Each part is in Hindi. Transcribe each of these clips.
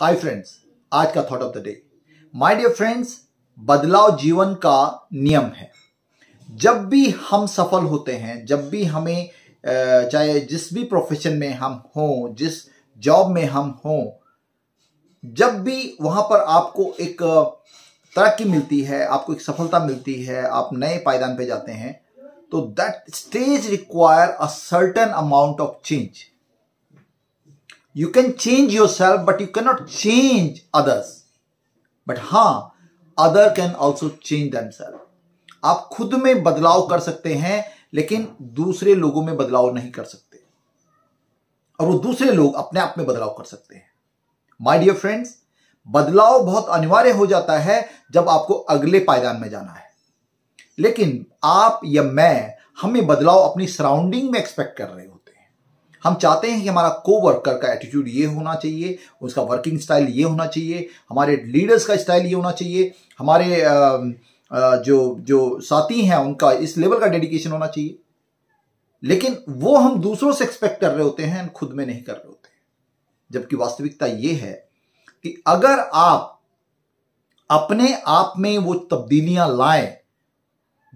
हाय फ्रेंड्स आज का thought of the day my dear friends बदलाव जीवन का नियम है जब भी हम सफल होते हैं जब भी हमें चाहे जिस भी प्रोफेशन में हम हों जिस जॉब में हम हों जब भी वहां पर आपको एक तरक्की मिलती है आपको एक सफलता मिलती है आप नए पायदान पे जाते हैं तो that stage require a certain amount of change you can change yourself but you cannot change others but हां other can also change them self आप खुद में बदलाव कर सकते हैं लेकिन दूसरे लोगों में बदलाव नहीं कर सकते और वो दूसरे लोग अपने आप में बदलाव कर सकते हैं माय डियर फ्रेंड्स बदलाव बहुत अनिवार्य हो जाता है जब आपको अगले पायदान में जाना है लेकिन आप या मैं हमें बदलाव अपनी सराउंडिंग में एक्सपेक्ट कर रहे होते हम चाहते हैं कि हमारा को वर्कर का एटीट्यूड ये होना चाहिए उसका वर्किंग स्टाइल ये होना चाहिए हमारे लीडर्स का स्टाइल ये होना चाहिए हमारे जो जो साथी हैं उनका इस लेवल का डेडिकेशन होना चाहिए लेकिन वो हम दूसरों से एक्सपेक्ट कर रहे होते हैं खुद में नहीं कर रहे होते जबकि वास्तविकता ये है कि अगर आप अपने आप में वो तब्दीलियां लाएं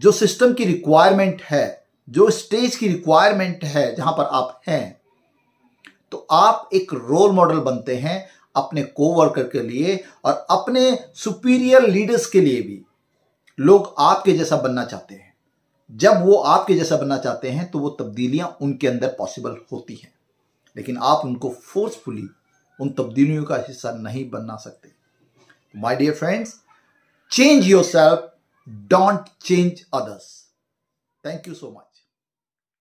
जो सिस्टम की रिक्वायरमेंट है जो स्टेज की रिक्वायरमेंट है जहां पर आप हैं आप एक रोल मॉडल बनते हैं अपने कोवर्कर के लिए और अपने सुपीरियर लीडर्स के लिए भी लोग आपके जैसा बनना चाहते हैं जब वो आपके जैसा बनना चाहते हैं तो वो तब्दीलियां उनके अंदर पॉसिबल होती हैं लेकिन आप उनको फोर्सफुली उन तब्दीलियों का हिस्सा नहीं बना सकते my dear friends change yourself don't change others thank you so much